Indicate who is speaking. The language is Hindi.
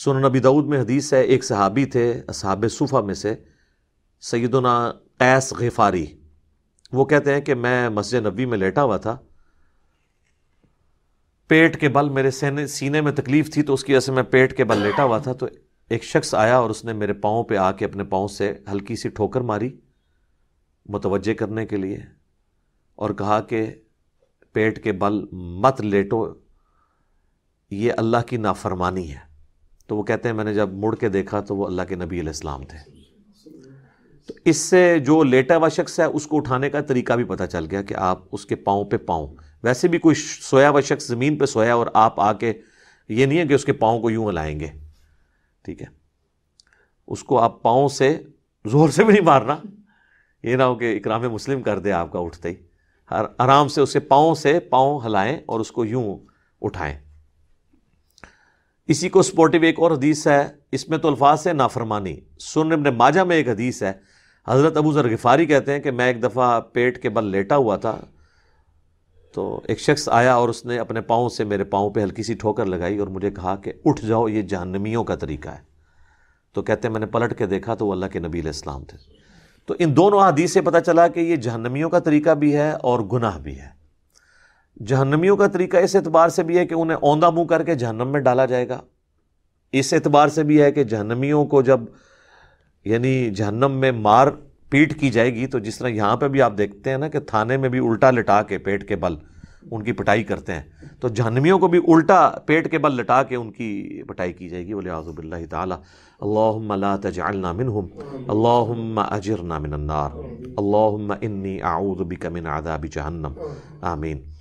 Speaker 1: सुन नबी दाऊद में हदीस है एक सहाबी थे सहाब सूफ़ा में से सैदना कैस गफ़ारी वो कहते हैं कि मैं मस्जिद नबी में लेटा हुआ था पेट के बल मेरे सहने सीने में तकलीफ़ थी तो उसकी वजह से मैं पेट के बल लेटा हुआ था तो एक शख्स आया और उसने मेरे पाँव पे आके अपने पाँव से हल्की सी ठोकर मारी मुतवजह करने के लिए और कहा कि पेट के बल मत लेटो ये अल्लाह की नाफरमानी है तो वो कहते हैं मैंने जब मुड़ के देखा तो वो अल्लाह के नबी इस्लाम थे तो इससे जो लेटा हुआ शख्स है उसको उठाने का तरीका भी पता चल गया कि आप उसके पाँव पे पाँव वैसे भी कोई सोया हुआ शख्स ज़मीन पर सोया और आप आके ये नहीं है कि उसके पाँव को यूँ हिलाएंगे ठीक है उसको आप पाँव से ज़ोर से भी नहीं मारना ये ना हो कि इकराम मुस्लिम कर दे आपका उठते ही आराम से उसके पाँव से पाँव हिलाएं और उसको यूँ उठाएं इसी को सपोर्टिव एक और हदीस है इसमें तो अल्फाज है नाफरमानी सुन इबन माजा में एक हदीस है हज़रत अबू ज़र गफ़ारी कहते हैं कि मैं एक दफ़ा पेट के बल लेटा हुआ था तो एक शख्स आया और उसने अपने पाँव से मेरे पाँव पर हल्की सी ठोकर लगाई और मुझे कहा कि उठ जाओ ये जहनमियों का तरीका है तो कहते हैं मैंने पलट के देखा तो वो अल्लाह के नबी इस्लाम थे तो इन दोनों हदीस से पता चला कि ये जहनमियों का तरीका भी है और गुनाह भी है जहनमियों का तरीका इस एतबार से भी है कि उन्हें औंदा मुंह करके जहनम में डाला जाएगा इस एतबार से भी है कि जहनमियों को जब यानी जहन्नम में मार पीट की जाएगी तो जिस तरह यहाँ पर भी आप देखते हैं ना कि थाने में भी उल्टा लिटा के पेट के बल उनकी पिटाई करते हैं तो जहनवियों को भी उल्टा पेट के बल लटा के उनकी पिटाई की जाएगी बोले आज़ुबिल्ला तल्ला तजालना मिन हम अल्लाम अजर नामिनार इन्नी आऊदबिक मिन आदाबी जहन्नम आमीन